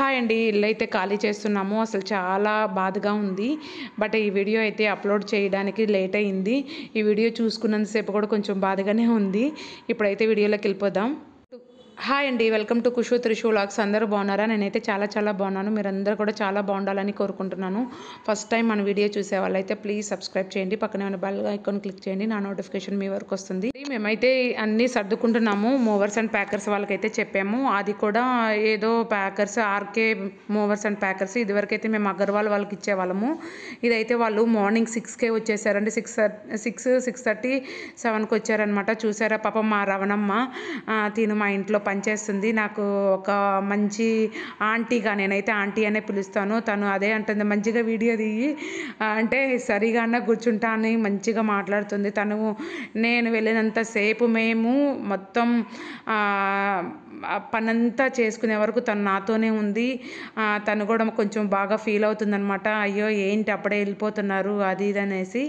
hi అండి ఇల్లు అయితే ఖాళీ చేస్తున్నాము అసలు చాలా బాధగా ఉంది బట్ ఈ వీడియో అయితే అప్లోడ్ చేయడానికి లేట్ అయింది ఈ వీడియో చూసుకున్నంతసేపు కూడా కొంచెం బాధగానే ఉంది ఇప్పుడైతే వీడియోలోకి వెళ్ళిపోదాం హాయ్ అండి welcome to Kushu Trishu vlogs అందరూ బాగున్నారా నేనైతే చాలా చాలా బాగున్నాను మీరందరూ కూడా చాలా బాగుండాలని కోరుకుంటున్నాను ఫస్ట్ టైం మన వీడియో చూసే వాళ్ళైతే ప్లీజ్ సబ్స్క్రైబ్ చేయండి పక్కనే ఉన్న బెల్ ఐకాన్ క్లిక్ చేయండి నా నోటిఫికేషన్ మీ వరకు వస్తుంది మేమైతే అన్నీ సర్దుకుంటున్నాము మూవర్స్ అండ్ ప్యాకర్స్ వాళ్ళకైతే చెప్పాము అది కూడా ఏదో packers RK movers and packers ఇదివరకైతే మేము అగర్వాల్ వాళ్ళకి ఇచ్చేవాళ్ళము ఇదైతే వాళ్ళు మార్నింగ్ సిక్స్కే వచ్చేసారండి సిక్స్ సిక్స్ సిక్స్ థర్టీ సెవెన్కి వచ్చారనమాట చూసారా పాప మా రవణమ్మ తిను మా ఇంట్లో పనిచేస్తుంది నాకు ఒక మంచి ఆంటీగా నేనైతే ఆంటీ అనే పిలుస్తాను తను అదే అంటుంది మంచిగా వీడియో దిగి అంటే సరిగా అన్న కూర్చుంటా అని మంచిగా మాట్లాడుతుంది తను నేను వెళ్ళినంతసేపు మేము మొత్తం పనంతా చేసుకునే వరకు తను నాతోనే ఉంది తను కూడా కొంచెం బాగా ఫీల్ అవుతుందనమాట అయ్యో ఏంటి అప్పుడే వెళ్ళిపోతున్నారు అది ఇది అనేసి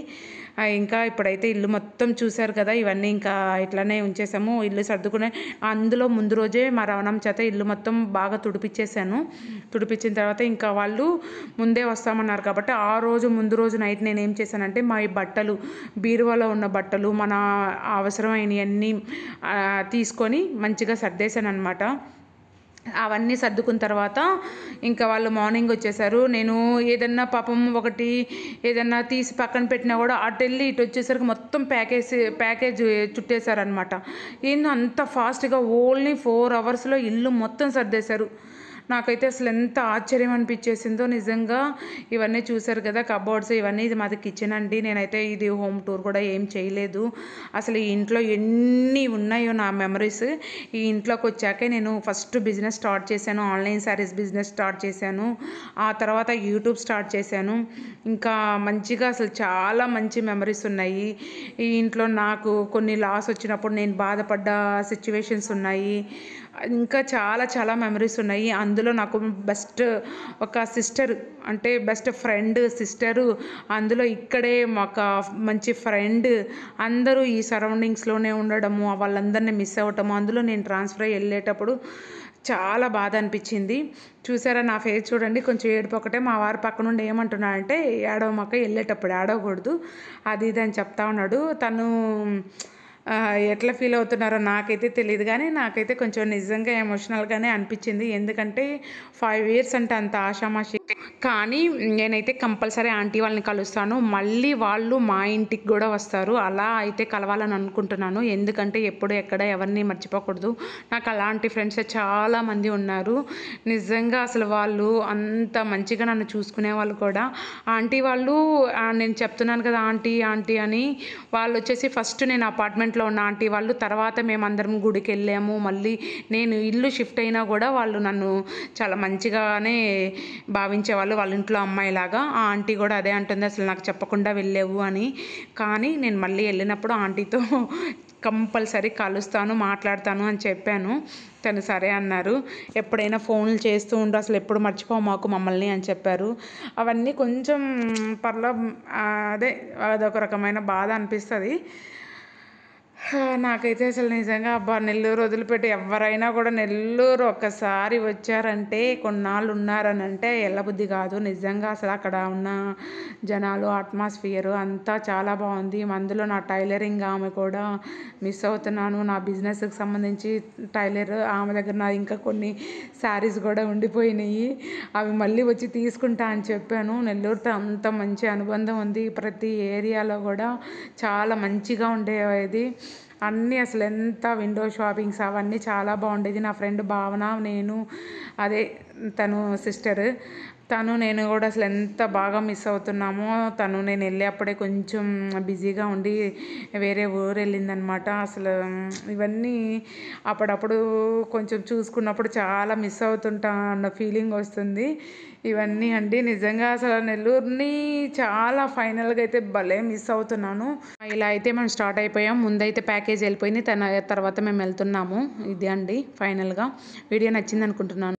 ఇంకా ఇప్పుడైతే ఇల్లు మొత్తం చూశారు కదా ఇవన్నీ ఇంకా ఇట్లానే ఉంచేసాము ఇల్లు సర్దుకునే అందులో ముందు ముందు రోజే మా రవణం చేత ఇల్లు మొత్తం బాగా తుడిపించేశాను తుడిపించిన తర్వాత ఇంకా వాళ్ళు ముందే వస్తామన్నారు కాబట్టి ఆ రోజు ముందు రోజు నైట్ నేను ఏం చేశానంటే మా ఈ బట్టలు బీరువాలో ఉన్న బట్టలు మన అవసరమైనవన్నీ తీసుకొని మంచిగా సర్దేశాను అనమాట అవన్నీ సర్దుకున్న తర్వాత ఇంకా వాళ్ళు మార్నింగ్ వచ్చేసారు నేను ఏదన్నా పాపం ఒకటి ఏదన్నా తీసి పక్కన పెట్టినా కూడా అటు వెళ్ళి ఇటు వచ్చేసరికి మొత్తం ప్యాకేజ్ ప్యాకేజ్ చుట్టేశారనమాట ఏందో అంత ఫాస్ట్గా ఓన్లీ ఫోర్ అవర్స్లో ఇల్లు మొత్తం సర్దేశారు నాకైతే అసలు ఎంత ఆశ్చర్యం అనిపించేసిందో నిజంగా ఇవన్నీ చూశారు కదా కబోర్డ్స్ ఇవన్నీ ఇది మాది కిచెన్ అండి నేనైతే ఇది హోమ్ టూర్ కూడా ఏం చేయలేదు అసలు ఈ ఇంట్లో ఎన్ని ఉన్నాయో నా మెమరీస్ ఈ ఇంట్లోకి వచ్చాకే నేను ఫస్ట్ బిజినెస్ స్టార్ట్ చేశాను ఆన్లైన్ సారీస్ బిజినెస్ స్టార్ట్ చేశాను ఆ తర్వాత యూట్యూబ్ స్టార్ట్ చేశాను ఇంకా మంచిగా అసలు చాలా మంచి మెమరీస్ ఉన్నాయి ఈ ఇంట్లో నాకు కొన్ని లాస్ వచ్చినప్పుడు నేను బాధపడ్డ సిచ్యువేషన్స్ ఉన్నాయి ఇంకా చాలా చాలా మెమరీస్ ఉన్నాయి అందులో నాకు బెస్ట్ ఒక సిస్టర్ అంటే బెస్ట్ ఫ్రెండ్ సిస్టరు అందులో ఇక్కడే ఒక మంచి ఫ్రెండ్ అందరూ ఈ సరౌండింగ్స్లోనే ఉండడము వాళ్ళందరినీ మిస్ అవ్వటము అందులో నేను ట్రాన్స్ఫర్ అయ్యి వెళ్ళేటప్పుడు చాలా బాధ అనిపించింది చూసారా నా ఫేస్ చూడండి కొంచెం ఏడుపక్కటే మా వారి పక్క నుండి ఏమంటున్నాడంటే ఏడవ మొక్క వెళ్ళేటప్పుడు ఏడవకూడదు అది ఇది అని చెప్తా ఉన్నాడు తను ఎట్లా ఫీల్ అవుతున్నారో నాకైతే తెలియదు కానీ నాకైతే కొంచెం నిజంగా ఎమోషనల్గానే అనిపించింది ఎందుకంటే ఫైవ్ ఇయర్స్ అంటే అంత ఆషామాషి కానీ నేనైతే కంపల్సరీ ఆంటీ వాళ్ళని కలుస్తాను మళ్ళీ వాళ్ళు మా ఇంటికి కూడా వస్తారు అలా అయితే కలవాలని అనుకుంటున్నాను ఎందుకంటే ఎప్పుడు ఎక్కడ ఎవరిని మర్చిపోకూడదు నాకు అలాంటి ఫ్రెండ్స్ చాలామంది ఉన్నారు నిజంగా అసలు వాళ్ళు అంత మంచిగా నన్ను చూసుకునే వాళ్ళు కూడా ఆంటీ వాళ్ళు నేను చెప్తున్నాను కదా ఆంటీ ఆంటీ అని వాళ్ళు వచ్చేసి ఫస్ట్ నేను అపార్ట్మెంట్లో ఉన్న ఆంటీ వాళ్ళు తర్వాత మేమందరం గుడికి వెళ్ళాము మళ్ళీ నేను ఇల్లు షిఫ్ట్ అయినా కూడా వాళ్ళు నన్ను చాలా మంచిగానే భావించారు వాళ్ళు వాళ్ళ ఇంట్లో అమ్మాయిలాగా ఆ ఆంటీ కూడా అదే అంటుంది అసలు నాకు చెప్పకుండా వెళ్ళేవు అని కానీ నేను మళ్ళీ వెళ్ళినప్పుడు ఆంటీతో కంపల్సరీ కలుస్తాను మాట్లాడతాను అని చెప్పాను తను సరే అన్నారు ఎప్పుడైనా ఫోన్లు చేస్తూ ఉండు అసలు ఎప్పుడు మర్చిపో మాకు మమ్మల్ని అని చెప్పారు అవన్నీ కొంచెం పర్లో అదే అదొక రకమైన బాధ అనిపిస్తుంది నాకైతే అసలు నిజంగా అబ్బా నెల్లూరు వదిలిపెట్టి ఎవరైనా కూడా నెల్లూరు ఒక్కసారి వచ్చారంటే కొన్నాళ్ళు ఉన్నారని అంటే ఎల్లబుద్ధి కాదు నిజంగా అసలు అక్కడ ఉన్న జనాలు అట్మాస్ఫియర్ అంతా చాలా బాగుంది అందులో నా టైలరింగ్ ఆమె కూడా మిస్ అవుతున్నాను నా బిజినెస్కి సంబంధించి టైలర్ ఆమె దగ్గర నా ఇంకా కొన్ని శారీస్ కూడా ఉండిపోయినాయి అవి మళ్ళీ వచ్చి తీసుకుంటా అని చెప్పాను నెల్లూరుతో అంత మంచి అనుబంధం ఉంది ప్రతి ఏరియాలో కూడా చాలా మంచిగా ఉండేది అన్నీ అసలు ఎంత విండో షాపింగ్స్ అవన్నీ చాలా బాగుండేది నా ఫ్రెండ్ భావన నేను అదే తను సిస్టర్ తను నేను కూడా అసలు ఎంత బాగా మిస్ అవుతున్నామో తను నేను వెళ్ళే అప్పుడే కొంచెం బిజీగా ఉండి వేరే ఊరు వెళ్ళిందనమాట అసలు ఇవన్నీ అప్పుడప్పుడు కొంచెం చూసుకున్నప్పుడు చాలా మిస్ అవుతుంటా అన్న ఫీలింగ్ వస్తుంది ఇవన్నీ అండి నిజంగా అసలు నెల్లూరుని చాలా ఫైనల్గా అయితే భలే మిస్ అవుతున్నాను ఇలా అయితే మనం స్టార్ట్ అయిపోయాం ముందైతే ప్యాకేజ్ వెళ్ళిపోయింది తన తర్వాత మేము వెళ్తున్నాము ఇది అండి ఫైనల్గా వీడియో నచ్చింది అనుకుంటున్నాను